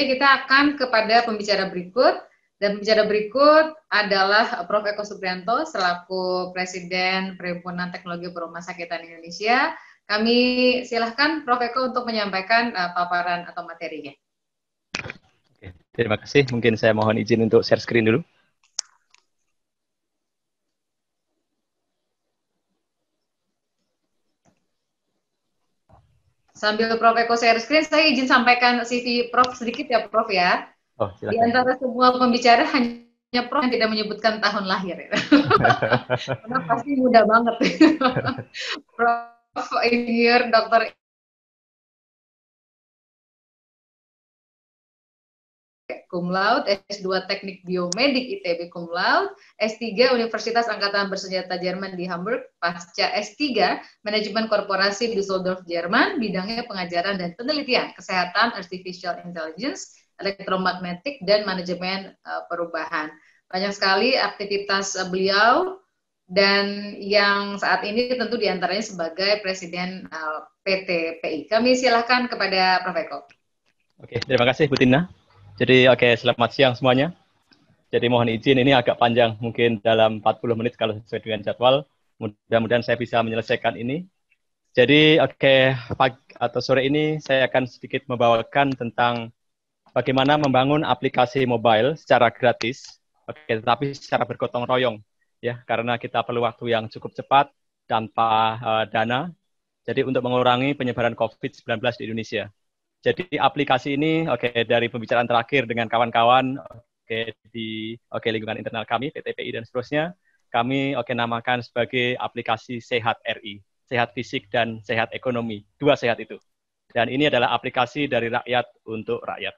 kita akan kepada pembicara berikut. Dan pembicara berikut adalah Prof. Eko Suprianto selaku Presiden Perhimpunan Teknologi Perumah Sakitan Indonesia. Kami silahkan Prof. Eko untuk menyampaikan uh, paparan atau materinya. Oke, terima kasih. Mungkin saya mohon izin untuk share screen dulu. sambil Prof Eko share screen, saya izin sampaikan CV Prof sedikit ya Prof ya. Oh, Di antara semua pembicara hanya Prof yang tidak menyebutkan tahun lahir. Karena pasti muda banget. Prof Insinyur Dr. cum laude, S2 Teknik Biomedik ITB cum laude, S3 Universitas Angkatan Bersenjata Jerman di Hamburg, pasca S3 Manajemen Korporasi Düsseldorf Jerman, bidangnya pengajaran dan penelitian kesehatan artificial intelligence, elektromagnetik dan manajemen uh, perubahan. Banyak sekali aktivitas uh, beliau dan yang saat ini tentu diantaranya sebagai presiden uh, eh, PT PI. Kami silahkan kepada Prof Eko. Oke, terima kasih Bu Tina. Jadi oke, okay, selamat siang semuanya. Jadi mohon izin ini agak panjang, mungkin dalam 40 menit kalau sesuai dengan jadwal. Mudah-mudahan saya bisa menyelesaikan ini. Jadi oke, okay, pagi atau sore ini saya akan sedikit membawakan tentang bagaimana membangun aplikasi mobile secara gratis, oke, okay, tetapi secara bergotong royong, ya, karena kita perlu waktu yang cukup cepat tanpa uh, dana. Jadi untuk mengurangi penyebaran COVID-19 di Indonesia. Jadi aplikasi ini, oke okay, dari pembicaraan terakhir dengan kawan-kawan, oke okay, di oke okay, lingkungan internal kami, PTPI dan seterusnya, kami oke okay, namakan sebagai aplikasi Sehat RI, Sehat Fisik dan Sehat Ekonomi, dua sehat itu. Dan ini adalah aplikasi dari rakyat untuk rakyat.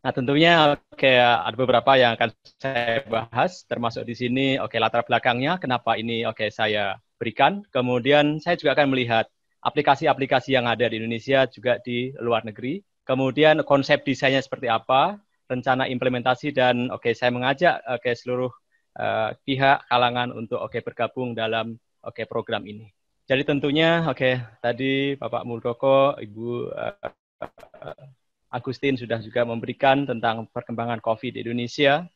Nah, tentunya oke okay, ada beberapa yang akan saya bahas termasuk di sini oke okay, latar belakangnya kenapa ini oke okay, saya berikan. Kemudian saya juga akan melihat aplikasi-aplikasi yang ada di Indonesia juga di luar negeri. Kemudian konsep desainnya seperti apa, rencana implementasi dan oke okay, saya mengajak oke okay, seluruh uh, pihak kalangan untuk oke okay, bergabung dalam oke okay, program ini. Jadi tentunya oke okay, tadi Bapak Muldoko, Ibu uh, Agustin sudah juga memberikan tentang perkembangan COVID di Indonesia.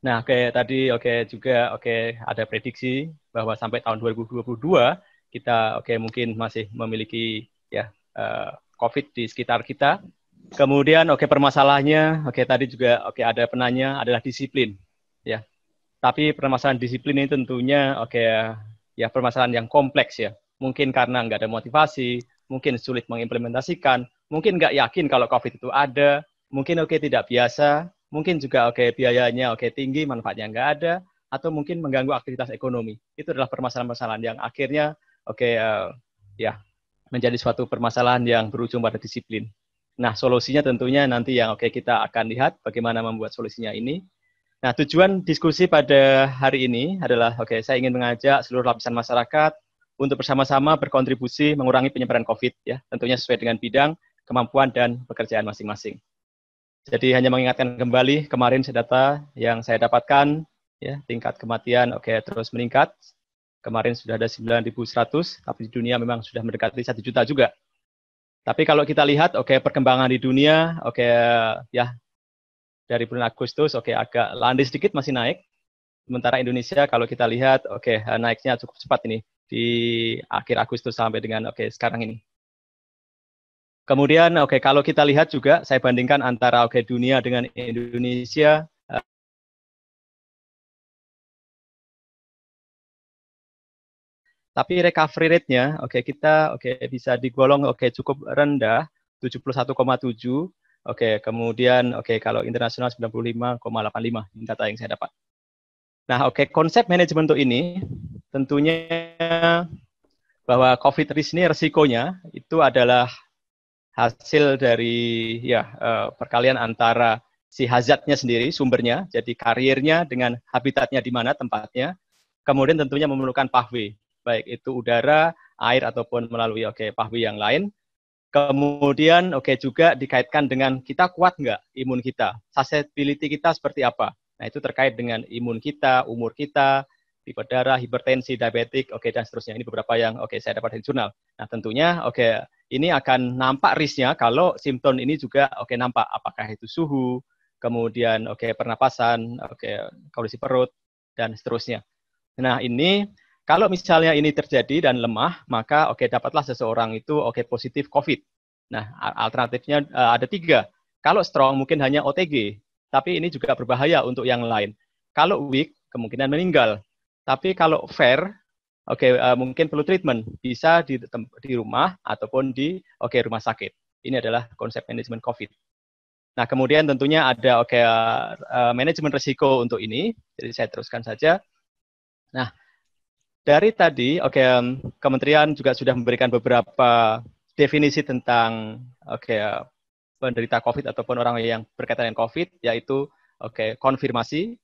Nah, oke okay, tadi oke okay, juga oke okay, ada prediksi bahwa sampai tahun 2022 kita oke okay, mungkin masih memiliki ya uh, COVID di sekitar kita. Kemudian oke okay, permasalahannya oke okay, tadi juga oke okay, ada penanya adalah disiplin ya. Tapi permasalahan disiplin ini tentunya oke okay, ya permasalahan yang kompleks ya. Mungkin karena nggak ada motivasi, mungkin sulit mengimplementasikan, mungkin nggak yakin kalau COVID itu ada, mungkin oke okay, tidak biasa, mungkin juga oke okay, biayanya oke okay, tinggi, manfaatnya nggak ada, atau mungkin mengganggu aktivitas ekonomi. Itu adalah permasalahan-permasalahan yang akhirnya oke okay, uh, eh, ya menjadi suatu permasalahan yang berujung pada disiplin. Nah, solusinya tentunya nanti yang oke okay, kita akan lihat bagaimana membuat solusinya ini. Nah, tujuan diskusi pada hari ini adalah oke okay, saya ingin mengajak seluruh lapisan masyarakat untuk bersama-sama berkontribusi mengurangi penyebaran COVID ya, tentunya sesuai dengan bidang, kemampuan dan pekerjaan masing-masing. Jadi hanya mengingatkan kembali kemarin data yang saya dapatkan ya tingkat kematian oke okay, terus meningkat Kemarin sudah ada 9.100, tapi di dunia memang sudah mendekati satu juta juga. Tapi kalau kita lihat, oke okay, perkembangan di dunia, oke okay, ya dari bulan Agustus, oke okay, agak landis sedikit masih naik. Sementara Indonesia kalau kita lihat, oke okay, eh, naiknya cukup cepat ini di akhir Agustus sampai dengan oke okay, sekarang ini. Kemudian oke okay, kalau kita lihat juga, saya bandingkan antara oke okay, dunia dengan Indonesia, Tapi recovery rate-nya, oke okay, kita oke okay, bisa digolong oke okay, cukup rendah, 71,7. Oke, okay, kemudian oke okay, kalau internasional 95,85 ini data yang saya dapat. Nah, oke okay, konsep manajemen untuk ini tentunya bahwa COVID risk ini resikonya itu adalah hasil dari ya eh, perkalian antara si hazardnya sendiri sumbernya, jadi karirnya dengan habitatnya di mana tempatnya, kemudian tentunya memerlukan pathway baik itu udara, air ataupun melalui oke okay, pahwi yang lain. Kemudian oke okay, juga dikaitkan dengan kita kuat nggak imun kita, susceptibility kita seperti apa. Nah itu terkait dengan imun kita, umur kita, tipe darah, hipertensi, diabetik, oke okay, dan seterusnya. Ini beberapa yang oke okay, saya dapat dari jurnal. Nah tentunya oke okay, ini akan nampak risknya kalau simptom ini juga oke okay, nampak apakah itu suhu, kemudian oke okay, pernapasan, oke okay, kondisi perut dan seterusnya. Nah ini kalau misalnya ini terjadi dan lemah, maka oke okay, dapatlah seseorang itu oke okay, positif COVID. Nah, alternatifnya uh, ada tiga. Kalau strong mungkin hanya OTG, tapi ini juga berbahaya untuk yang lain. Kalau weak kemungkinan meninggal. Tapi kalau fair, oke okay, e, uh, mungkin perlu treatment, bisa di di rumah ataupun di oke okay, rumah sakit. Ini adalah konsep manajemen COVID. Nah, kemudian tentunya ada oke okay, e, uh, manajemen risiko untuk ini. Jadi saya teruskan saja. Nah, dari tadi, oke, okay, Kementerian juga sudah memberikan beberapa definisi tentang oke okay, penderita COVID ataupun orang yang berkaitan dengan COVID, yaitu oke okay, konfirmasi,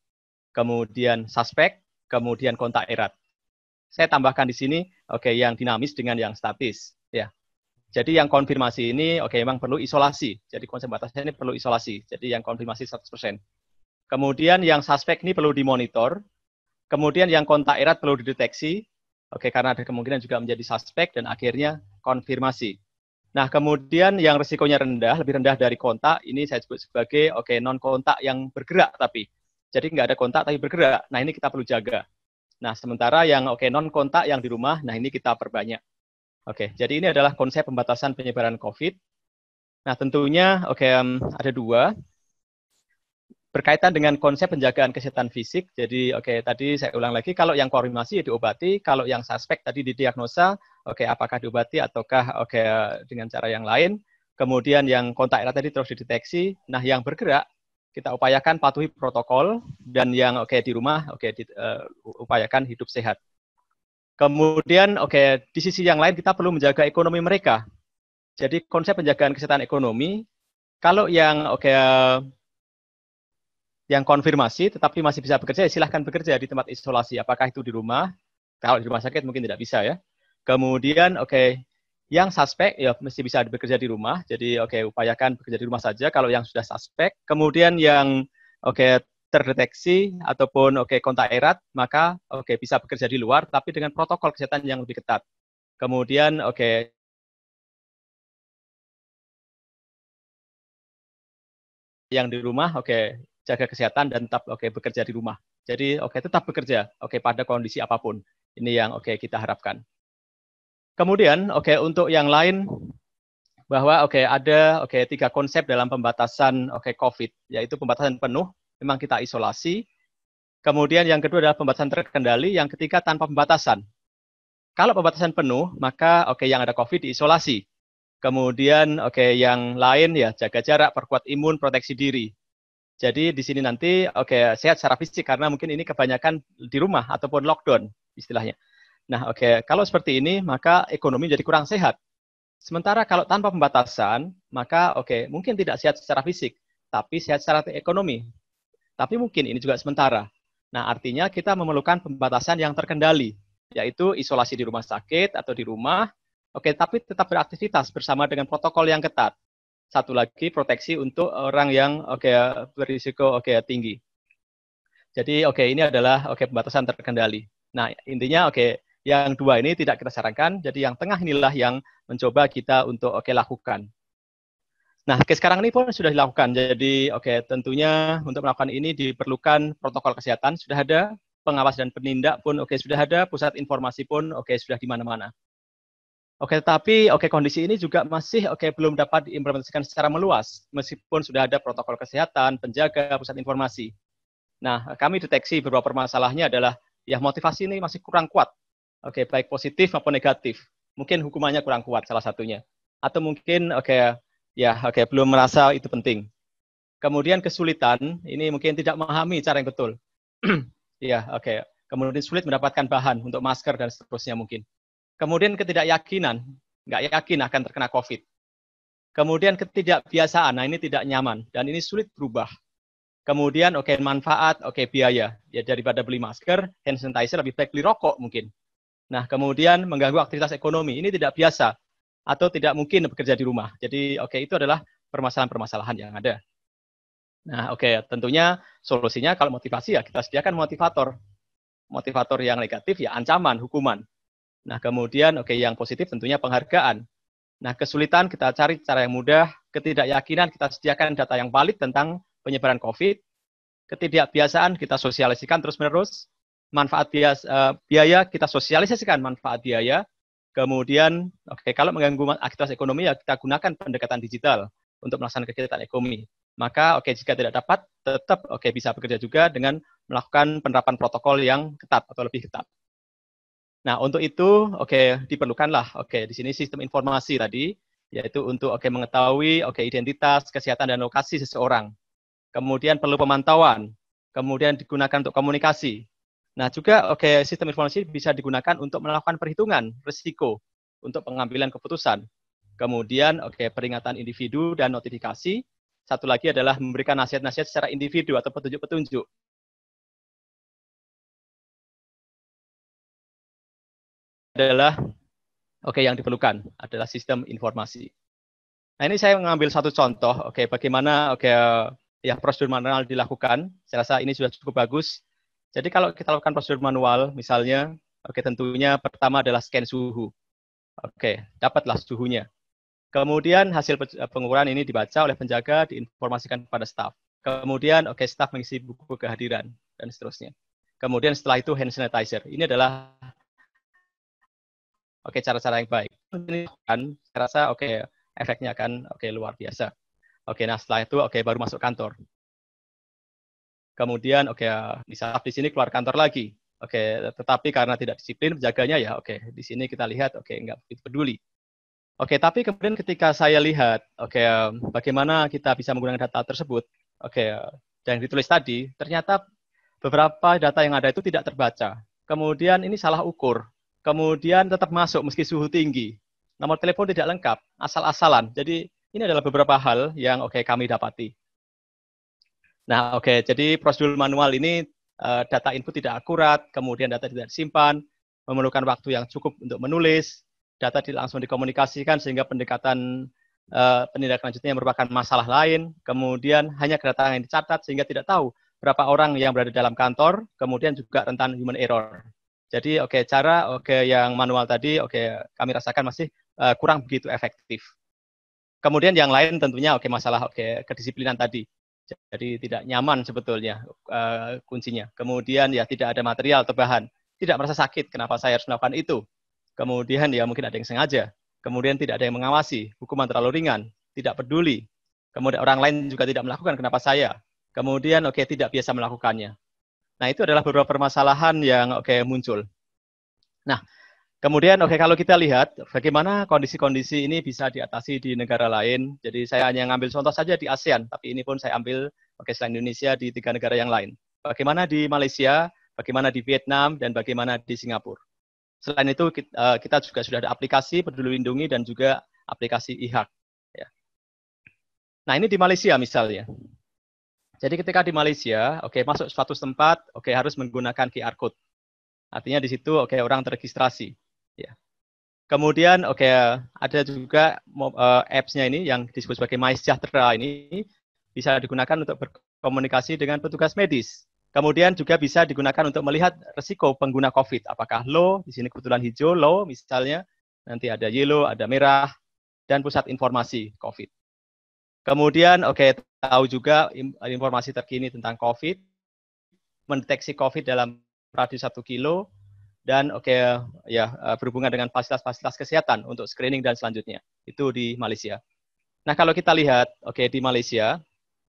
kemudian suspek, kemudian kontak erat. Saya tambahkan di sini, oke, okay, yang dinamis dengan yang statis, ya. Jadi yang konfirmasi ini, oke, okay, memang perlu isolasi. Jadi konsep batasnya ini perlu isolasi. Jadi yang konfirmasi 100%. Kemudian yang suspek ini perlu dimonitor, Kemudian yang kontak erat perlu dideteksi, oke karena ada kemungkinan juga menjadi suspek dan akhirnya konfirmasi. Nah, kemudian yang risikonya rendah, lebih rendah dari kontak, ini saya sebut sebagai oke non kontak yang bergerak tapi. Jadi nggak ada kontak tapi bergerak. Nah, ini kita perlu jaga. Nah, sementara yang oke non kontak yang di rumah, nah ini kita perbanyak. Oke, jadi ini adalah konsep pembatasan penyebaran COVID. Nah, tentunya oke ada dua berkaitan dengan konsep penjagaan kesehatan fisik. Jadi oke okay, tadi saya ulang lagi kalau yang koordinasi ya diobati, kalau yang suspek tadi didiagnosa, oke okay, apakah diobati ataukah oke okay, dengan cara yang lain. Kemudian yang kontak erat tadi terus dideteksi. Nah, yang bergerak kita upayakan patuhi protokol dan yang oke okay, di rumah oke okay, eh, uh, upayakan hidup sehat. Kemudian oke okay, di sisi yang lain kita perlu menjaga ekonomi mereka. Jadi konsep penjagaan kesehatan ekonomi kalau yang oke okay, yang konfirmasi tetapi masih bisa bekerja, ya silahkan bekerja di tempat isolasi. Apakah itu di rumah? Kalau di rumah sakit mungkin tidak bisa ya. Kemudian, oke, okay, yang suspek ya mesti bisa bekerja di rumah. Jadi oke okay, upayakan bekerja di rumah saja kalau yang sudah suspek. Kemudian yang oke okay, terdeteksi ataupun oke okay, kontak erat maka oke okay, bisa bekerja di luar tapi dengan protokol kesehatan yang lebih ketat. Kemudian oke okay, yang di rumah oke okay, jaga kesehatan dan tetap oke okay, bekerja di rumah. Jadi oke okay, tetap bekerja oke okay, pada kondisi apapun. Ini yang oke okay, kita harapkan. Kemudian oke okay, untuk yang lain bahwa oke okay, ada oke okay, tiga konsep dalam pembatasan oke okay, COVID yaitu pembatasan penuh memang kita isolasi. Kemudian yang kedua adalah pembatasan terkendali, yang ketiga tanpa pembatasan. Kalau pembatasan penuh maka oke okay, yang ada COVID diisolasi. Kemudian oke okay, yang lain ya jaga jarak, perkuat imun, proteksi diri. Jadi di sini nanti oke okay, sehat secara fisik karena mungkin ini kebanyakan di rumah ataupun lockdown istilahnya. Nah, oke okay, kalau seperti ini maka ekonomi jadi kurang sehat. Sementara kalau tanpa pembatasan maka oke okay, mungkin tidak sehat secara fisik tapi sehat secara ekonomi. Tapi mungkin ini juga sementara. Nah, artinya kita memerlukan pembatasan yang terkendali yaitu isolasi di rumah sakit atau di rumah. Oke, okay, tapi tetap beraktivitas bersama dengan protokol yang ketat satu lagi proteksi untuk orang yang oke okay, berisiko oke okay, tinggi. Jadi oke okay, ini adalah oke okay, pembatasan terkendali. Nah, intinya oke okay, yang dua ini tidak kita sarankan, jadi yang tengah inilah yang mencoba kita untuk oke okay, lakukan. Nah, oke, sekarang ini pun sudah dilakukan. Jadi, oke, okay, tentunya untuk melakukan ini diperlukan protokol kesehatan, sudah ada pengawas dan penindak pun oke okay, sudah ada, pusat informasi pun oke okay, sudah di mana-mana. Oke, tetapi oke kondisi ini juga masih oke belum dapat diimplementasikan secara meluas meskipun sudah ada protokol kesehatan, penjaga, pusat informasi. Nah, kami deteksi beberapa permasalahannya adalah ya motivasi ini masih kurang kuat. Oke, baik positif maupun negatif. Mungkin hukumannya kurang kuat salah satunya. Atau mungkin oke ya oke belum merasa itu penting. Kemudian kesulitan, ini mungkin tidak memahami cara yang betul. ya, oke. Kemudian sulit mendapatkan bahan untuk masker dan seterusnya mungkin Kemudian ketidakyakinan, nggak yakin akan terkena COVID. Kemudian ketidakbiasaan, nah ini tidak nyaman dan ini sulit berubah. Kemudian oke okay, manfaat, oke okay, biaya. Ya daripada beli masker, hand sanitizer lebih baik beli rokok mungkin. Nah, kemudian mengganggu aktivitas ekonomi. Ini tidak biasa atau tidak mungkin bekerja di rumah. Jadi oke okay, itu adalah permasalahan-permasalahan yang ada. Nah, oke okay, tentunya solusinya kalau motivasi ya kita sediakan motivator. Motivator yang negatif ya ancaman, hukuman. Nah, kemudian oke okay, yang positif tentunya penghargaan. Nah, kesulitan kita cari cara yang mudah, ketidakyakinan kita sediakan data yang valid tentang penyebaran COVID, ketidakbiasaan kita sosialisasikan terus-menerus, manfaat eh, biaya kita sosialisasikan manfaat biaya, kemudian oke okay, kalau mengganggu aktivitas ekonomi ya kita gunakan pendekatan digital untuk melaksanakan kegiatan ekonomi. Maka oke okay, jika tidak dapat tetap oke okay, bisa bekerja juga dengan melakukan penerapan protokol yang ketat atau lebih ketat. Nah, untuk itu, oke, okay, diperlukanlah, oke, okay, di sini sistem informasi tadi, yaitu untuk oke okay, mengetahui oke okay, identitas, kesehatan dan lokasi seseorang. Kemudian perlu pemantauan, kemudian digunakan untuk komunikasi. Nah, juga oke okay, sistem informasi bisa digunakan untuk melakukan perhitungan risiko untuk pengambilan keputusan. Kemudian oke okay, peringatan individu dan notifikasi. Satu lagi adalah memberikan nasihat-nasihat secara individu atau petunjuk-petunjuk adalah oke okay, yang diperlukan adalah sistem informasi. Nah ini saya mengambil satu contoh, oke okay, bagaimana oke okay, ya prosedur manual dilakukan. Saya rasa ini sudah cukup bagus. Jadi kalau kita lakukan prosedur manual, misalnya, oke okay, tentunya pertama adalah scan suhu. Oke, okay, dapatlah suhunya. Kemudian hasil pengukuran ini dibaca oleh penjaga, diinformasikan kepada staf. Kemudian oke okay, staf mengisi buku kehadiran dan seterusnya. Kemudian setelah itu hand sanitizer. Ini adalah oke cara-cara yang baik ini kan saya rasa oke efeknya akan oke luar biasa oke nah setelah itu oke baru masuk kantor kemudian oke okay, saat di sini keluar kantor lagi oke tetapi karena tidak disiplin menjaganya ya oke okay, di sini kita lihat oke nggak begitu peduli Oke, tapi kemudian ketika saya lihat, oke, bagaimana kita bisa menggunakan data tersebut, oke, okay, yang ditulis tadi, ternyata beberapa data yang ada itu tidak terbaca. Kemudian ini salah ukur, Kemudian tetap masuk meski suhu tinggi. Nomor telepon tidak lengkap, asal-asalan. Jadi ini adalah beberapa hal yang oke okay, kami dapati. Nah, oke, okay, jadi prosedur manual ini uh, data input tidak akurat, kemudian data tidak disimpan, memerlukan waktu yang cukup untuk menulis, data tidak langsung dikomunikasikan sehingga pendekatan uh, eh, penindakan lanjutnya merupakan masalah lain, kemudian hanya kedatangan yang dicatat sehingga tidak tahu berapa orang yang berada dalam kantor, kemudian juga rentan human error. Jadi oke okay, cara oke okay, yang manual tadi oke okay, kami rasakan masih uh, kurang begitu efektif. Kemudian yang lain tentunya oke okay, masalah oke okay, kedisiplinan tadi. Jadi tidak nyaman sebetulnya uh, kuncinya. Kemudian ya tidak ada material atau bahan. Tidak merasa sakit kenapa saya harus melakukan itu. Kemudian ya mungkin ada yang sengaja. Kemudian tidak ada yang mengawasi, hukuman terlalu ringan, tidak peduli. Kemudian orang lain juga tidak melakukan kenapa saya. Kemudian oke okay, tidak biasa melakukannya Nah, itu adalah beberapa permasalahan yang oke okay, muncul. Nah, kemudian oke okay, kalau kita lihat bagaimana kondisi-kondisi ini bisa diatasi di negara lain. Jadi saya hanya ngambil contoh saja di ASEAN, tapi ini pun saya ambil oke okay, selain Indonesia di tiga negara yang lain. Bagaimana di Malaysia, bagaimana di Vietnam dan bagaimana di Singapura. Selain itu eh, kita, juga sudah ada aplikasi Peduli Lindungi dan juga aplikasi e Nah, ini di Malaysia misalnya. Jadi ketika di Malaysia, oke okay, masuk suatu tempat, oke okay, harus menggunakan QR code. Artinya di situ oke okay, orang terregistrasi. Ya. Kemudian oke okay, ada juga uh, apps-nya ini yang disebut sebagai MySejahtera ini bisa digunakan untuk berkomunikasi dengan petugas medis. Kemudian juga bisa digunakan untuk melihat resiko pengguna COVID. Apakah low, di sini kebetulan hijau, low misalnya, nanti ada yellow, ada merah, dan pusat informasi COVID. Kemudian, oke, okay, tahu juga informasi terkini tentang COVID, mendeteksi COVID dalam radius satu kilo, dan oke okay, ya eh, berhubungan dengan fasilitas-fasilitas kesehatan untuk screening dan selanjutnya. Itu di Malaysia. Nah, kalau kita lihat, oke okay, di Malaysia,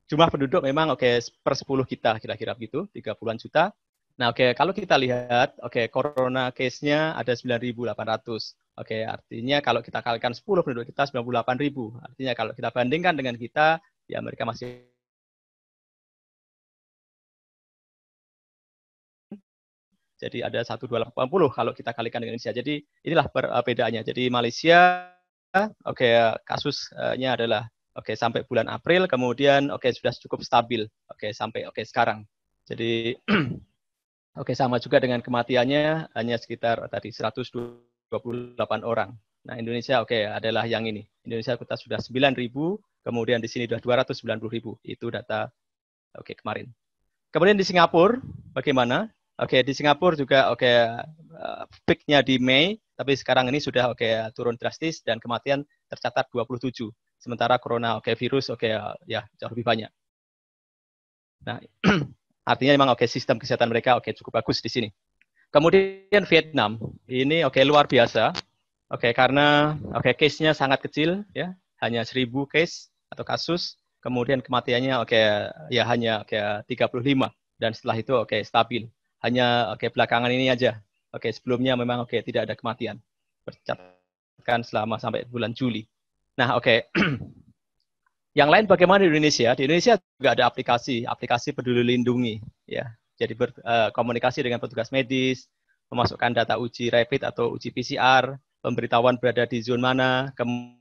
jumlah penduduk memang oke okay, per 10 kita kira-kira begitu, 30-an juta. Nah, oke okay, kalau kita lihat, oke okay, corona case-nya ada 9.800. Oke, okay, artinya kalau kita kalikan 10 penduduk kita 98.000. Artinya kalau kita bandingkan dengan kita di ya, Amerika masih Jadi ada 1280 kalau kita kalikan dengan Indonesia. Jadi inilah perbedaannya. Eh, Jadi Malaysia oke okay, eh, kasusnya adalah oke okay, sampai bulan April kemudian oke okay, sudah cukup stabil. Oke okay, sampai oke okay, sekarang. Jadi oke okay, sama juga dengan kematiannya hanya sekitar eh, tadi 128 orang. Nah, Indonesia oke okay, adalah yang ini. Indonesia kita sudah 9.000 Kemudian di sini sudah 290 ribu. Itu data oke okay, kemarin. Kemudian di Singapura bagaimana? Oke okay, di Singapura juga oke okay, eh, peaknya di Mei, tapi sekarang ini sudah oke okay, turun drastis dan kematian tercatat 27. Sementara corona oke okay, virus oke okay, ya jauh lebih banyak. Nah artinya memang oke okay, sistem kesehatan mereka oke okay, cukup bagus di sini. Kemudian Vietnam ini oke okay, luar biasa. Oke okay, karena oke okay, case-nya sangat kecil ya hanya 1000 case atau kasus, kemudian kematiannya oke okay, ya hanya oke okay, 35 dan setelah itu oke okay, stabil. Hanya oke okay, belakangan ini aja. Oke, okay, sebelumnya memang oke okay, tidak ada kematian. Tercatatkan selama sampai bulan Juli. Nah, oke. Okay. Yang lain bagaimana di Indonesia? Di Indonesia juga ada aplikasi, aplikasi Peduli Lindungi, ya. Jadi berkomunikasi eh, uh, dengan petugas medis, memasukkan data uji rapid atau uji PCR, pemberitahuan berada di zona mana, kemudian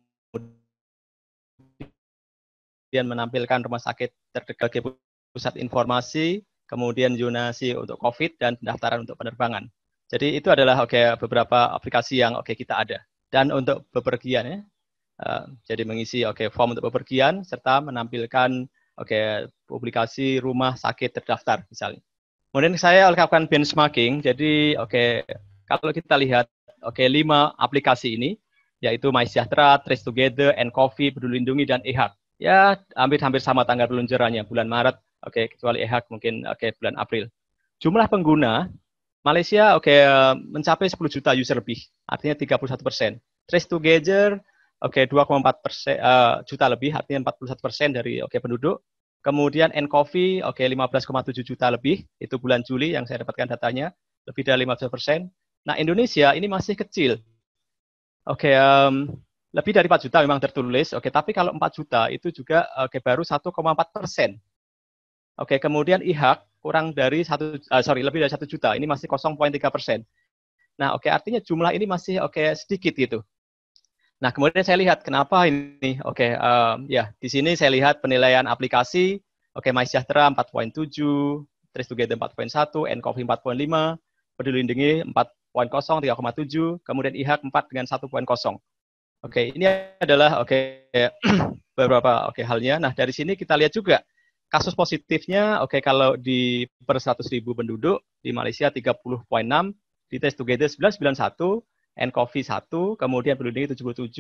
kemudian menampilkan rumah sakit terdekat ke pusat informasi, kemudian zonasi untuk COVID dan pendaftaran untuk penerbangan. Jadi itu adalah oke okay, beberapa aplikasi yang oke okay, kita ada. Dan untuk bepergian ya, uh, jadi mengisi oke okay, form untuk bepergian serta menampilkan oke okay, publikasi rumah sakit terdaftar misalnya. Kemudian saya lakukan benchmarking. Jadi oke okay, kalau kita lihat oke okay, lima aplikasi ini yaitu MySejahtera, Trace Together, and Coffee, Peduli Lindungi dan eHeart ya hampir-hampir sama tanggal peluncurannya bulan Maret oke okay, kecuali EHAK mungkin oke okay, bulan April jumlah pengguna Malaysia oke okay, eh, mencapai 10 juta user lebih artinya 31 persen trace together oke okay, 2,4 persen uh, juta lebih artinya 41 persen dari oke okay, penduduk kemudian coffee oke okay, 15,7 juta lebih itu bulan Juli yang saya dapatkan datanya lebih dari 50 persen nah Indonesia ini masih kecil oke okay, um, lebih dari 4 juta memang tertulis, oke, tapi kalau 4 juta itu juga oke satu baru 1,4 persen. Oke, kemudian IHAK kurang dari satu, uh, sorry lebih dari satu juta, ini masih 0,3 persen. Nah, oke, artinya jumlah ini masih oke sedikit gitu. Nah, kemudian saya lihat kenapa ini, oke, uh, ya di sini saya lihat penilaian aplikasi, oke, okay, MySejahtera 4.7, Trace Together 4.1, Ncoffee 4.5, Peduli Lindungi 4.0, 3,7, kemudian IHAK 4 dengan 1.0. Oke, okay, ini adalah oke okay, beberapa oke okay, halnya. Nah, dari sini kita lihat juga kasus positifnya oke okay, kalau di per 100.000 penduduk di Malaysia 30.6, di Test Together and Covid 1, kemudian penduduk 77,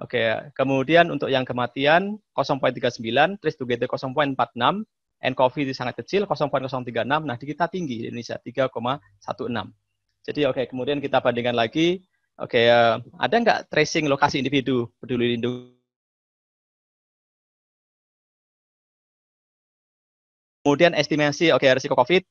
Oke, okay. kemudian untuk yang kematian 0.39, Test Together 0.46, coffee itu sangat kecil 0.036. Nah, di kita tinggi di Indonesia 3,16. Jadi oke, okay, kemudian kita bandingkan lagi Oke, okay, uh, eh, ada nggak tracing lokasi individu peduli lindung? Kemudian estimasi, oke okay, risiko COVID,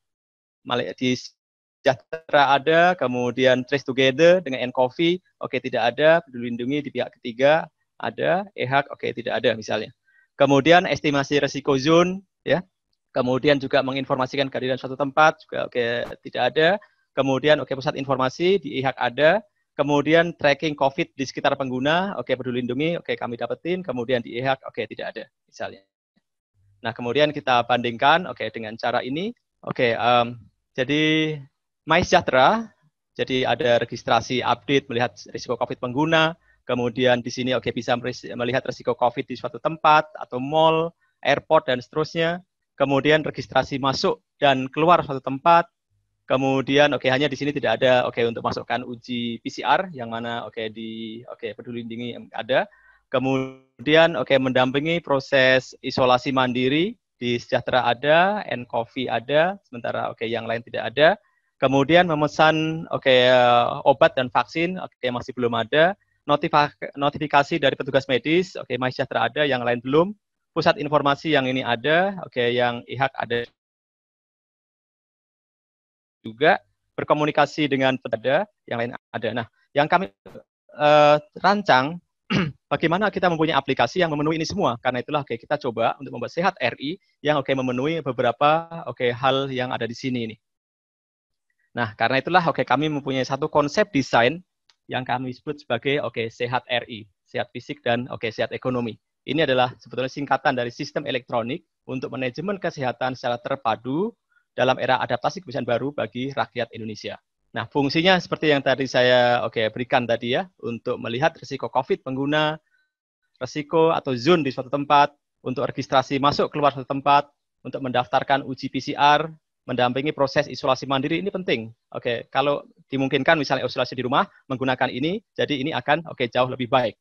di sejahtera ada, kemudian trace together dengan NCOVI, oke okay, tidak ada, peduli lindungi di pihak ketiga ada, EHAK, oke okay, tidak ada misalnya. Kemudian estimasi risiko zone, ya, kemudian juga menginformasikan kehadiran suatu tempat juga oke okay, tidak ada. Kemudian oke okay, pusat informasi di EHAK ada, Kemudian tracking COVID di sekitar pengguna, oke okay, peduli lindungi, oke okay, kami dapetin. Kemudian di e-hack, oke okay, tidak ada misalnya. Nah kemudian kita bandingkan, oke okay, dengan cara ini, oke okay, um, jadi My Sejahtera, jadi ada registrasi update melihat risiko COVID pengguna. Kemudian di sini oke okay, bisa melihat risiko COVID di suatu tempat atau mall, airport dan seterusnya. Kemudian registrasi masuk dan keluar suatu tempat, Kemudian oke okay, hanya di sini tidak ada oke okay, untuk masukkan uji PCR yang mana oke okay, di oke okay, peduli lindungi ada. Kemudian oke okay, mendampingi proses isolasi mandiri di Sejahtera ada, and Coffee ada, sementara oke okay, yang lain tidak ada. Kemudian memesan oke okay, eh, obat dan vaksin oke okay, masih belum ada. notifikasi dari petugas medis oke okay, masih Sejahtera ada, yang lain belum. Pusat informasi yang ini ada, oke okay, yang IHAK ada juga berkomunikasi dengan pedada yang lain ada. Nah, yang kami uh, rancang bagaimana kita mempunyai aplikasi yang memenuhi ini semua. Karena itulah okay, kita coba untuk membuat sehat RI yang oke okay, memenuhi beberapa oke okay, hal yang ada di sini ini. Nah, karena itulah oke okay, kami mempunyai satu konsep desain yang kami sebut sebagai oke okay, sehat RI, sehat fisik dan oke okay, sehat ekonomi. Ini adalah sebetulnya singkatan dari sistem elektronik untuk manajemen kesehatan secara terpadu dalam era adaptasi kebiasaan baru bagi rakyat Indonesia. Nah, fungsinya seperti yang tadi saya oke okay, berikan tadi ya, untuk melihat risiko COVID pengguna, risiko atau zone di suatu tempat, untuk registrasi masuk keluar suatu tempat, untuk mendaftarkan uji PCR, mendampingi proses isolasi mandiri ini penting. Oke, okay, kalau dimungkinkan misalnya isolasi di rumah menggunakan ini, jadi ini akan oke okay, jauh lebih baik.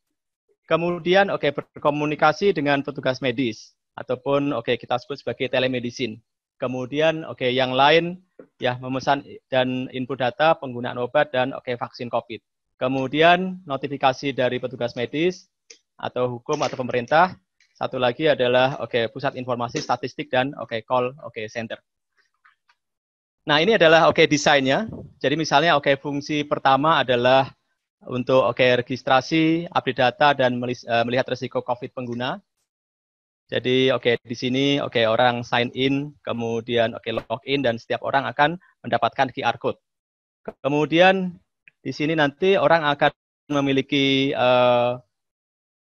Kemudian oke okay, berkomunikasi dengan petugas medis ataupun oke okay, kita sebut sebagai telemedicine. Kemudian oke okay, yang lain ya memesan dan input data penggunaan obat dan oke okay, vaksin COVID. Kemudian notifikasi dari petugas medis atau hukum atau pemerintah. Satu lagi adalah oke okay, pusat informasi statistik dan oke okay, call oke okay, center. Nah, ini adalah oke okay, desainnya. Jadi misalnya oke okay, fungsi pertama adalah untuk oke okay, registrasi, update data dan eh, melihat resiko COVID pengguna. Jadi oke okay, di sini oke okay, orang sign in, kemudian oke okay, in dan setiap orang akan mendapatkan QR code. Kemudian di sini nanti orang akan memiliki uh,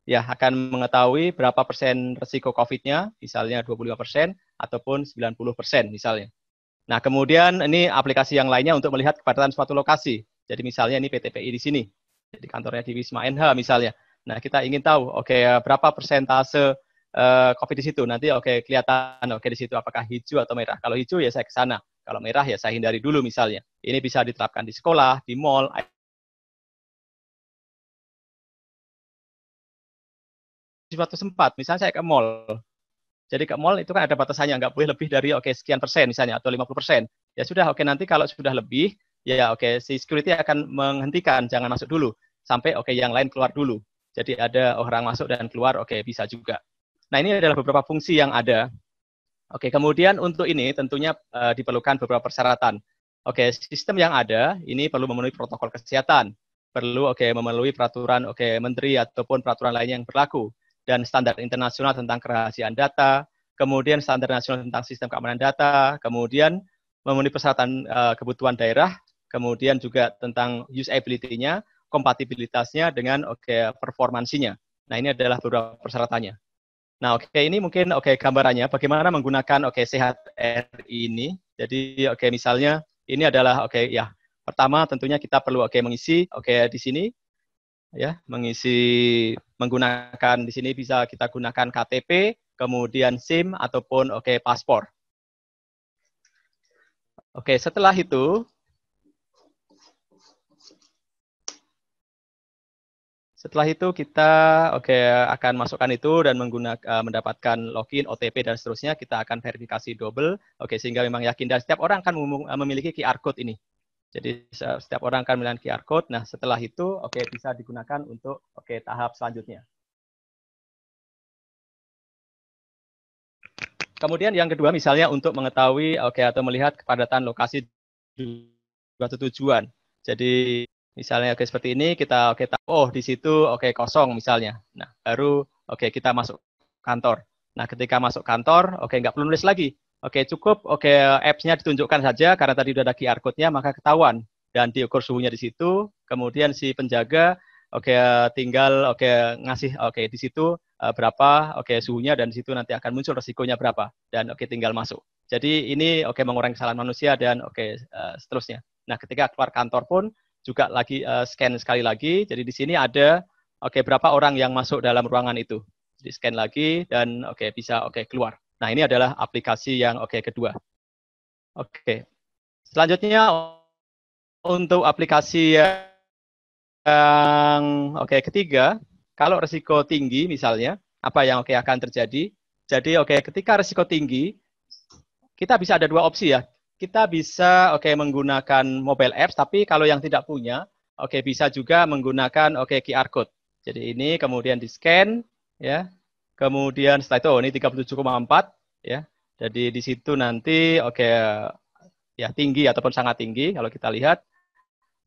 ya akan mengetahui berapa persen resiko COVID-nya, misalnya 25 persen ataupun 90 persen misalnya. Nah kemudian ini aplikasi yang lainnya untuk melihat kepadatan suatu lokasi. Jadi misalnya ini PTPI di sini, jadi kantornya di Wisma NH misalnya. Nah kita ingin tahu, oke okay, berapa persentase Eh, kopi COVID di situ. Nanti oke okay, kelihatan oke okay, di situ apakah hijau atau merah. Kalau hijau ya saya ke sana. Kalau merah ya saya hindari dulu misalnya. Ini bisa diterapkan di sekolah, di mall, di suatu sempat, Misalnya saya ke mall. Jadi ke mall itu kan ada batasannya, nggak boleh lebih dari oke okay, sekian persen misalnya atau 50 persen. Ya sudah, oke okay, nanti kalau sudah lebih, ya oke okay, si security akan menghentikan, jangan masuk dulu. Sampai oke okay, yang lain keluar dulu. Jadi ada orang masuk dan keluar, oke okay, bisa juga. Nah, ini adalah beberapa fungsi yang ada. Oke, kemudian untuk ini tentunya uh, diperlukan beberapa persyaratan. Oke, sistem yang ada ini perlu memenuhi protokol kesehatan, perlu oke memenuhi peraturan oke menteri ataupun peraturan lainnya yang berlaku dan standar internasional tentang kerahasiaan data, kemudian standar nasional tentang sistem keamanan data, kemudian memenuhi persyaratan uh, kebutuhan daerah, kemudian juga tentang usability-nya, kompatibilitasnya dengan oke performansinya. Nah, ini adalah beberapa persyaratannya. Nah, oke okay, ini mungkin oke okay, gambarannya bagaimana menggunakan oke okay, sehat ini. Jadi oke okay, misalnya ini adalah oke okay, ya pertama tentunya kita perlu oke okay, mengisi oke okay, di sini ya mengisi menggunakan di sini bisa kita gunakan KTP, kemudian SIM ataupun oke okay, paspor. Oke, setelah itu Setelah itu kita oke okay, akan masukkan itu dan menggunakan eh, mendapatkan login, OTP dan seterusnya. Kita akan verifikasi double. Oke, okay, sehingga memang yakin dan setiap orang akan eh, memiliki QR code ini. Jadi setiap orang akan memiliki QR code. Nah, setelah itu oke okay, bisa digunakan untuk oke okay, tahap selanjutnya. Kemudian yang kedua misalnya untuk mengetahui oke okay, atau melihat kepadatan lokasi suatu tujuan. Jadi Misalnya oke okay, seperti ini kita oke okay, tahu oh di situ oke okay, kosong misalnya. Nah, baru oke okay, kita masuk kantor. Nah, ketika masuk kantor, oke okay, nggak perlu nulis lagi. Oke, okay, cukup oke okay, apps-nya ditunjukkan saja karena tadi sudah ada QR code-nya maka ketahuan dan diukur suhunya di situ. Kemudian si penjaga oke okay, tinggal oke okay, ngasih oke okay, di situ uh, berapa oke okay, suhunya dan di situ nanti akan muncul resikonya berapa dan oke okay, tinggal masuk. Jadi ini oke okay, mengurangi kesalahan manusia dan oke okay, uh, eh, seterusnya. Nah, ketika keluar kantor pun juga lagi uh, scan sekali lagi. Jadi di sini ada oke okay, berapa orang yang masuk dalam ruangan itu. jadi scan lagi dan oke okay, bisa oke okay, keluar. Nah, ini adalah aplikasi yang oke okay, kedua. Oke. Okay. Selanjutnya untuk aplikasi yang oke okay, ketiga, kalau resiko tinggi misalnya, apa yang oke okay, akan terjadi? Jadi oke okay, ketika resiko tinggi kita bisa ada dua opsi ya kita bisa oke okay, menggunakan mobile apps, tapi kalau yang tidak punya, oke okay, bisa juga menggunakan oke okay, QR code. Jadi ini kemudian di scan ya. Kemudian setelah itu oh, ini 37,4 ya. Jadi di situ nanti oke okay, ya tinggi ataupun sangat tinggi kalau kita lihat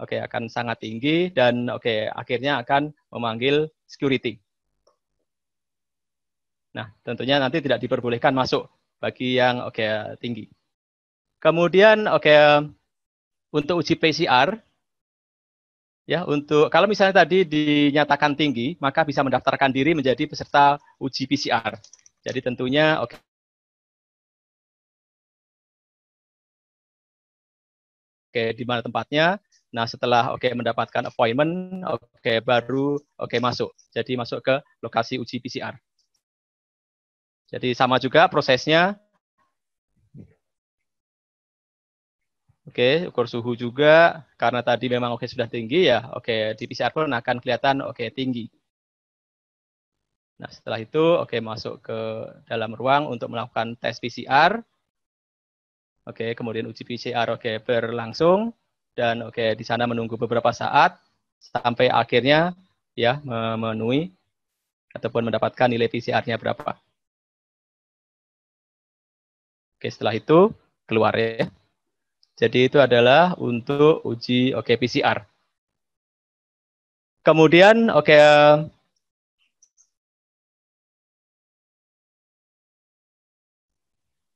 oke okay, akan sangat tinggi dan oke okay, akhirnya akan memanggil security. Nah, tentunya nanti tidak diperbolehkan masuk bagi yang oke okay, tinggi. Kemudian oke okay, untuk uji PCR ya untuk kalau misalnya tadi dinyatakan tinggi maka bisa mendaftarkan diri menjadi peserta uji PCR. Jadi tentunya oke okay, Oke, di mana tempatnya? Nah, setelah oke okay, mendapatkan appointment, oke okay, baru oke okay, masuk. Jadi masuk ke lokasi uji PCR. Jadi sama juga prosesnya Oke, okay, ukur suhu juga karena tadi memang oke okay, sudah tinggi ya. Oke, okay, di PCR pun akan kelihatan oke okay, tinggi. Nah, setelah itu oke okay, masuk ke dalam ruang untuk melakukan tes PCR. Oke, okay, kemudian uji PCR oke okay, berlangsung dan oke okay, di sana menunggu beberapa saat sampai akhirnya ya memenuhi ataupun mendapatkan nilai PCR-nya berapa. Oke, okay, setelah itu keluar ya. Jadi itu adalah untuk uji oke okay, PCR. Kemudian oke okay,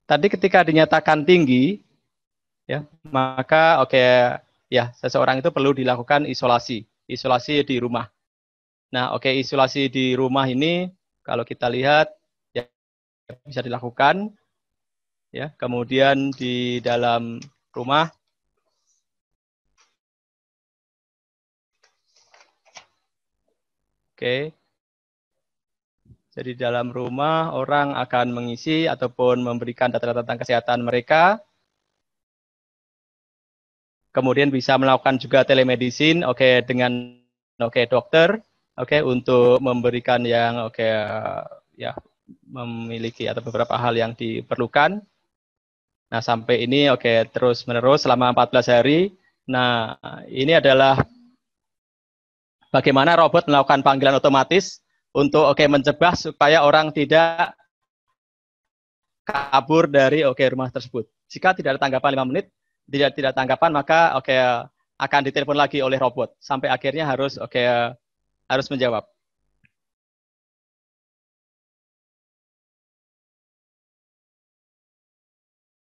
tadi ketika dinyatakan tinggi ya, maka oke okay, ya seseorang itu perlu dilakukan isolasi, isolasi di rumah. Nah, oke okay, isolasi di rumah ini kalau kita lihat ya bisa dilakukan ya, kemudian di dalam rumah Oke. Jadi dalam rumah orang akan mengisi ataupun memberikan data-data tentang kesehatan mereka. Kemudian bisa melakukan juga telemedicine, oke okay, dengan oke okay, dokter, oke okay, untuk memberikan yang oke okay, ya memiliki atau beberapa hal yang diperlukan. Nah, sampai ini oke okay, terus menerus selama 14 hari. Nah, ini adalah bagaimana robot melakukan panggilan otomatis untuk oke okay, mencegah supaya orang tidak kabur dari oke okay, rumah tersebut. Jika tidak ada tanggapan 5 menit, tidak tidak tanggapan maka oke okay, akan ditelepon lagi oleh robot sampai akhirnya harus oke okay, harus menjawab.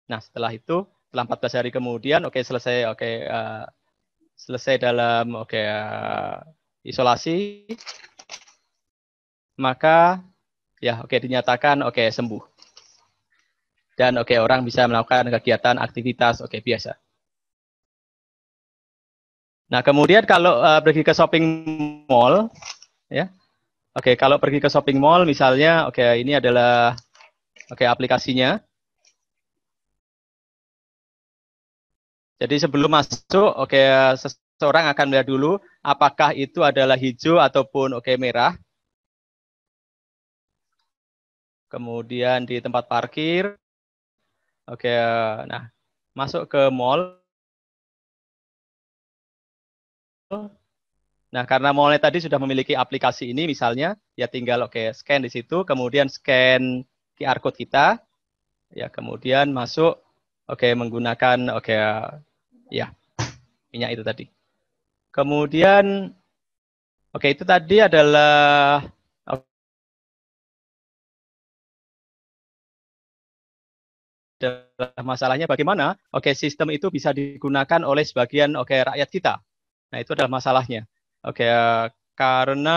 Nah, setelah itu setelah 14 hari kemudian oke okay, selesai oke okay, uh, eh, selesai dalam oke okay, uh, eh, isolasi maka ya oke okay, dinyatakan oke okay, sembuh. Dan oke okay, orang bisa melakukan kegiatan aktivitas oke okay, biasa. Nah, kemudian kalau uh, pergi ke shopping mall ya. Oke, okay, kalau pergi ke shopping mall misalnya oke okay, ini adalah oke okay, aplikasinya Jadi sebelum masuk, oke okay, seseorang akan melihat dulu apakah itu adalah hijau ataupun oke okay, merah. Kemudian di tempat parkir, oke, okay, nah masuk ke mall. Nah, karena mallnya tadi sudah memiliki aplikasi ini misalnya, ya tinggal oke okay, scan di situ, kemudian scan QR code kita. Ya, kemudian masuk Oke, okay, menggunakan oke okay, ya, uh, ya minyak itu tadi. Kemudian oke okay, itu tadi adalah adalah masalahnya bagaimana oke okay, sistem itu bisa digunakan oleh sebagian oke okay, rakyat kita. Nah, itu adalah masalahnya. Oke, okay, ya, karena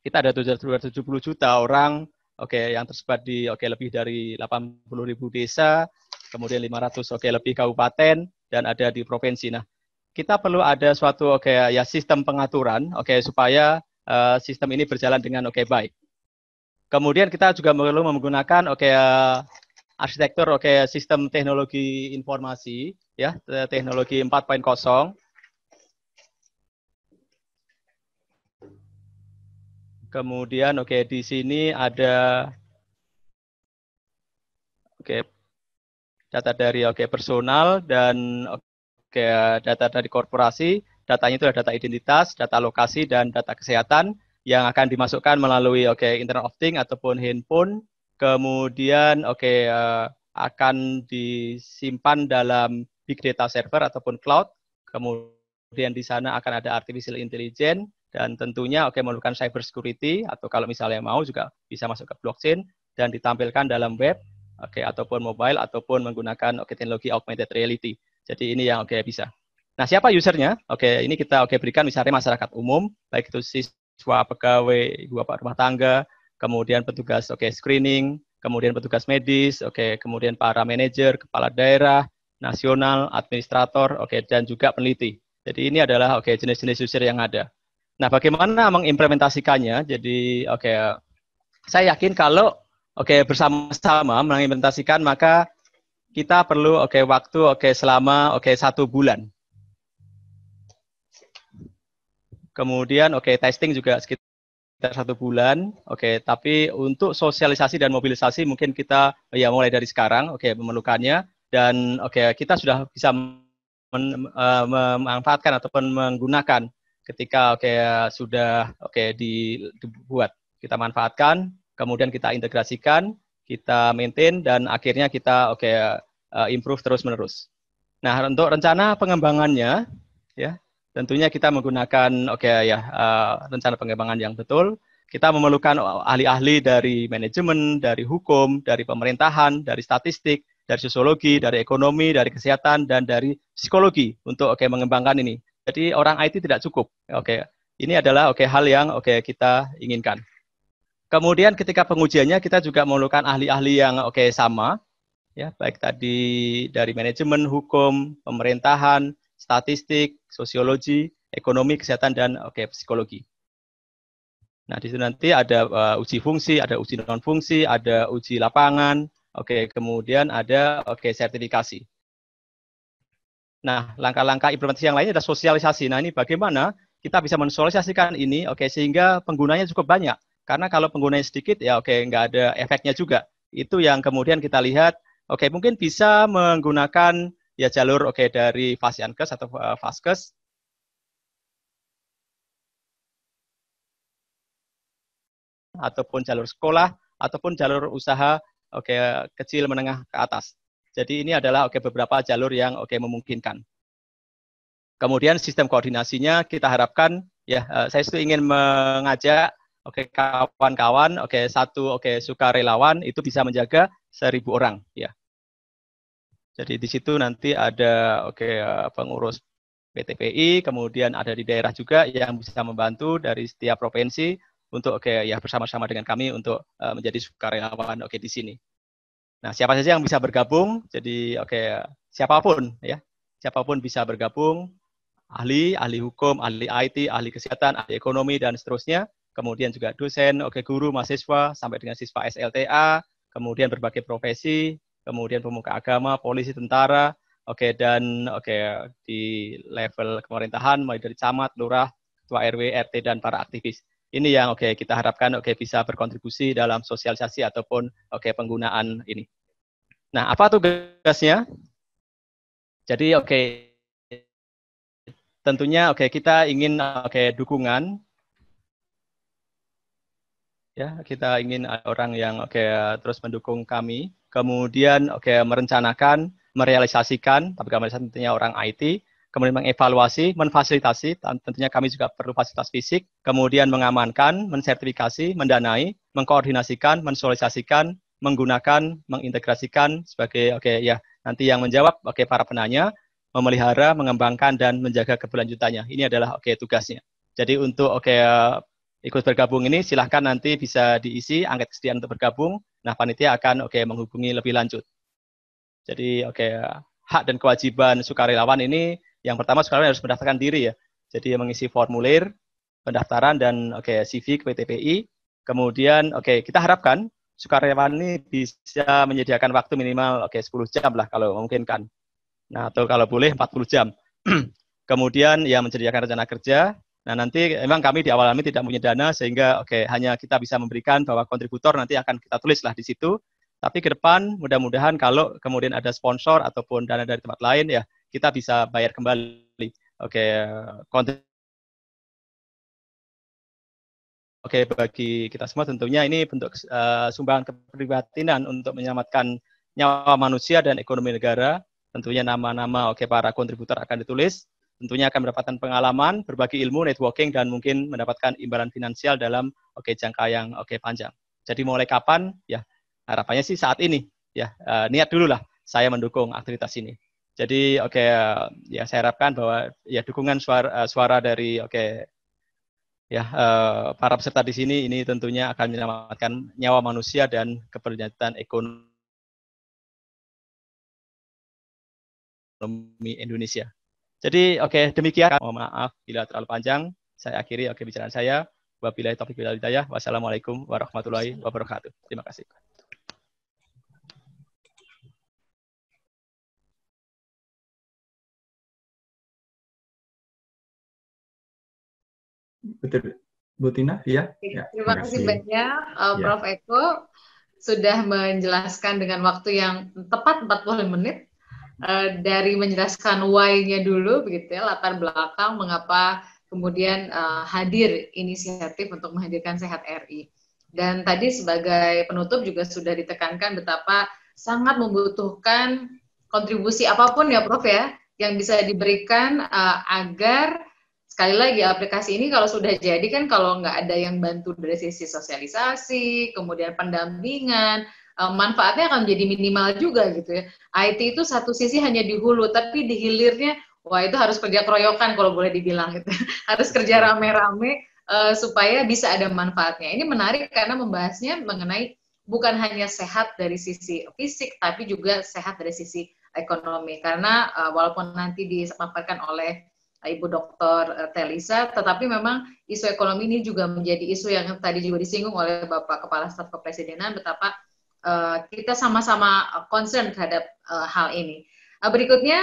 kita ada 770 juta orang oke okay, yang tersebar di oke okay, lebih dari 80.000 desa, kemudian 500 oke okay, lebih kabupaten dan ada di provinsi. Nah, kita perlu ada suatu oke okay, ya sistem pengaturan oke okay, supaya uh, sistem ini berjalan dengan oke okay, baik. Kemudian kita juga perlu menggunakan oke okay, uh, arsitektur oke okay, sistem teknologi informasi ya teknologi 4.0 Kemudian oke okay, di sini ada oke okay, data dari oke okay, personal dan oke okay, data dari korporasi. Datanya itu adalah data identitas, data lokasi dan data kesehatan yang akan dimasukkan melalui oke okay, internet of thing ataupun handphone. Kemudian oke okay, uh, eh, akan disimpan dalam big data server ataupun cloud. Kemudian di sana akan ada artificial intelligence dan tentunya oke okay, memerlukan cyber security atau kalau misalnya mau juga bisa masuk ke blockchain dan ditampilkan dalam web oke okay, ataupun mobile ataupun menggunakan oke okay, teknologi augmented reality. Jadi ini yang oke okay, bisa. Nah, siapa usernya? Oke, okay, ini kita oke okay, berikan misalnya masyarakat umum, baik itu siswa, pegawai, ibu bapak rumah tangga, kemudian petugas oke okay, screening, kemudian petugas medis, oke, okay, kemudian para manajer, kepala daerah, nasional, administrator, oke, okay, dan juga peneliti. Jadi ini adalah oke okay, jenis-jenis user yang ada. Nah, bagaimana mengimplementasikannya? Jadi, oke, okay, saya yakin kalau oke okay, bersama-sama mengimplementasikan maka kita perlu oke okay, waktu oke okay, selama oke okay, satu bulan. Kemudian oke okay, testing juga sekitar satu bulan. Oke, okay, tapi untuk sosialisasi dan mobilisasi mungkin kita ya mulai dari sekarang. Oke, okay, memerlukannya dan oke okay, kita sudah bisa eh, memanfaatkan ataupun menggunakan ketika oke okay, sudah oke okay, dibuat kita manfaatkan kemudian kita integrasikan kita maintain dan akhirnya kita oke okay, eh, improve terus menerus nah untuk rencana pengembangannya ya tentunya kita menggunakan oke okay, ya uh, rencana pengembangan yang betul kita memerlukan ahli-ahli dari manajemen, dari hukum, dari pemerintahan, dari statistik, dari sosiologi, dari ekonomi, dari kesehatan, dan dari psikologi untuk oke okay, mengembangkan ini. Jadi orang IT tidak cukup. Oke. Okay. Ini adalah oke okay, hal yang oke okay, kita inginkan. Kemudian ketika pengujiannya kita juga memerlukan ahli-ahli yang oke okay, sama ya, baik tadi dari manajemen, hukum, pemerintahan, statistik, sosiologi, ekonomi, kesehatan dan oke okay, psikologi. Nah, di situ nanti ada uh, uji fungsi, ada uji non fungsi, ada uji lapangan, oke, kemudian ada oke sertifikasi. Nah, langkah-langkah implementasi yang lainnya ada sosialisasi. Nah, ini bagaimana kita bisa mensosialisasikan ini, oke, okay, sehingga penggunanya cukup banyak. Karena kalau penggunanya sedikit, ya oke, okay, nggak ada efeknya juga. Itu yang kemudian kita lihat, oke, okay, mungkin bisa menggunakan ya jalur oke okay, dari Fasiankes atau Faskes. Eh, ataupun jalur sekolah ataupun jalur usaha oke okay, kecil menengah ke atas. Jadi ini adalah oke okay, beberapa jalur yang oke okay, memungkinkan. Kemudian sistem koordinasinya kita harapkan ya uh, saya itu ingin mengajak oke okay, kawan-kawan oke okay, satu oke okay, sukarelawan itu bisa menjaga seribu orang ya. Jadi di situ nanti ada oke okay, eh, pengurus PTPI, kemudian ada di daerah juga yang bisa membantu dari setiap provinsi untuk oke okay, ya bersama-sama dengan kami untuk uh, menjadi sukarelawan oke okay, di sini. Nah, siapa saja yang bisa bergabung? Jadi, oke, okay, siapapun ya, siapapun bisa bergabung, ahli, ahli hukum, ahli IT, ahli kesehatan, ahli ekonomi dan seterusnya. Kemudian juga dosen, oke okay, guru, mahasiswa sampai dengan siswa SLTA, kemudian berbagai profesi, kemudian pemuka agama, polisi, tentara, oke okay, dan oke okay, di level pemerintahan mulai dari camat, lurah, ketua RW, RT dan para aktivis ini yang oke okay, kita harapkan oke okay, bisa berkontribusi dalam sosialisasi ataupun oke okay, penggunaan ini. Nah, apa tugasnya? Jadi oke okay, tentunya oke okay, kita ingin oke okay, dukungan ya, kita ingin orang yang oke okay, terus mendukung kami. Kemudian oke okay, merencanakan, merealisasikan, tapi kami tentunya orang IT kemudian mengevaluasi, menfasilitasi, tentunya kami juga perlu fasilitas fisik, kemudian mengamankan, mensertifikasi, mendanai, mengkoordinasikan, mensosialisasikan, menggunakan, mengintegrasikan sebagai oke okay, ya nanti yang menjawab oke okay, para penanya, memelihara, mengembangkan dan menjaga keberlanjutannya. Ini adalah oke okay, tugasnya. Jadi untuk oke okay, eh, ikut bergabung ini silahkan nanti bisa diisi angket kesediaan untuk bergabung. Nah panitia akan oke okay, menghubungi lebih lanjut. Jadi oke okay, eh, hak dan kewajiban sukarelawan ini yang pertama sekarang harus mendaftarkan diri ya. Jadi mengisi formulir, pendaftaran dan oke okay, CV ke PTPI. Kemudian oke okay, kita harapkan sukarelawan ini bisa menyediakan waktu minimal oke okay, 10 jam lah kalau memungkinkan. Nah, atau kalau boleh 40 jam. Kemudian ya menyediakan rencana kerja. Nah, nanti memang kami di awal kami tidak punya dana sehingga oke okay, hanya kita bisa memberikan bahwa kontributor nanti akan kita tulis lah di situ. Tapi ke depan mudah-mudahan kalau kemudian ada sponsor ataupun dana dari tempat lain ya kita bisa bayar kembali. Oke, okay, konten Oke, okay, bagi kita semua tentunya ini bentuk uh, sumbangan kepribadian untuk menyelamatkan nyawa manusia dan ekonomi negara. Tentunya nama-nama oke okay, para kontributor akan ditulis. Tentunya akan mendapatkan pengalaman, berbagi ilmu, networking, dan mungkin mendapatkan imbalan finansial dalam oke okay, jangka yang oke okay, panjang. Jadi mulai kapan? Ya harapannya sih saat ini. Ya uh, niat dulu lah saya mendukung aktivitas ini. Jadi oke okay, ya saya harapkan bahwa ya dukungan suara eh, suara dari oke okay, ya eh, para peserta di sini ini tentunya akan menyelamatkan nyawa manusia dan keberlanjutan ekonomi Indonesia. Jadi oke okay, demikian. Mohon maaf bila terlalu panjang. Saya akhiri oke okay, bicara saya. Wabillahi taufiq wal hidayah. Wassalamualaikum warahmatullahi wabarakatuh. Terima kasih. Betul. Bu Tina, ya. ya. Terima kasih banyak uh, ya. Prof Eko sudah menjelaskan dengan waktu yang tepat 40 menit uh, dari menjelaskan why-nya dulu begitu ya, latar belakang mengapa kemudian uh, hadir inisiatif untuk menghadirkan Sehat RI. Dan tadi sebagai penutup juga sudah ditekankan betapa sangat membutuhkan kontribusi apapun ya Prof ya yang bisa diberikan uh, agar sekali lagi aplikasi ini kalau sudah jadi kan kalau nggak ada yang bantu dari sisi sosialisasi, kemudian pendampingan, eh, manfaatnya akan menjadi minimal juga gitu ya. IT itu satu sisi hanya di hulu, tapi di hilirnya wah itu harus kerja keroyokan kalau boleh dibilang gitu. harus kerja rame-rame uh, supaya bisa ada manfaatnya. Ini menarik karena membahasnya mengenai bukan hanya sehat dari sisi fisik tapi juga sehat dari sisi ekonomi karena uh, walaupun nanti disampaikan oleh Ibu Dr. Eh, Telisa, tetapi memang isu ekonomi ini juga menjadi isu yang tadi juga disinggung oleh Bapak Kepala Staf Kepresidenan betapa uh, kita sama-sama concern terhadap uh, hal ini. Uh, berikutnya